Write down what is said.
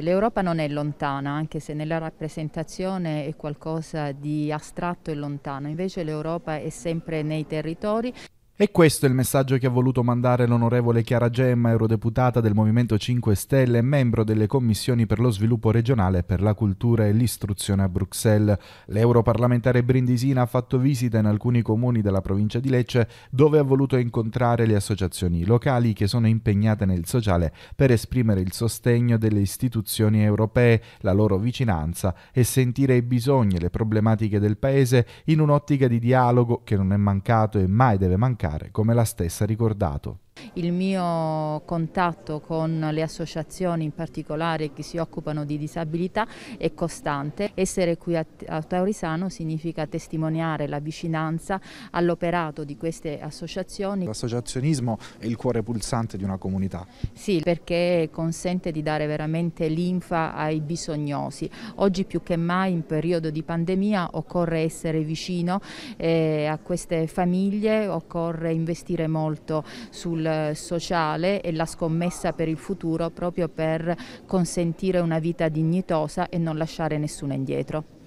L'Europa non è lontana, anche se nella rappresentazione è qualcosa di astratto e lontano, invece l'Europa è sempre nei territori. E questo è il messaggio che ha voluto mandare l'onorevole Chiara Gemma, eurodeputata del Movimento 5 Stelle e membro delle commissioni per lo sviluppo regionale, per la cultura e l'istruzione a Bruxelles. L'europarlamentare brindisina ha fatto visita in alcuni comuni della provincia di Lecce dove ha voluto incontrare le associazioni locali che sono impegnate nel sociale per esprimere il sostegno delle istituzioni europee, la loro vicinanza e sentire i bisogni e le problematiche del Paese in un'ottica di dialogo che non è mancato e mai deve mancare cercare, come la stessa ricordato il mio contatto con le associazioni in particolare che si occupano di disabilità è costante. Essere qui a Taurisano significa testimoniare la vicinanza all'operato di queste associazioni. L'associazionismo è il cuore pulsante di una comunità. Sì, perché consente di dare veramente linfa ai bisognosi. Oggi più che mai in periodo di pandemia occorre essere vicino eh, a queste famiglie, occorre investire molto sul sociale e la scommessa per il futuro proprio per consentire una vita dignitosa e non lasciare nessuno indietro.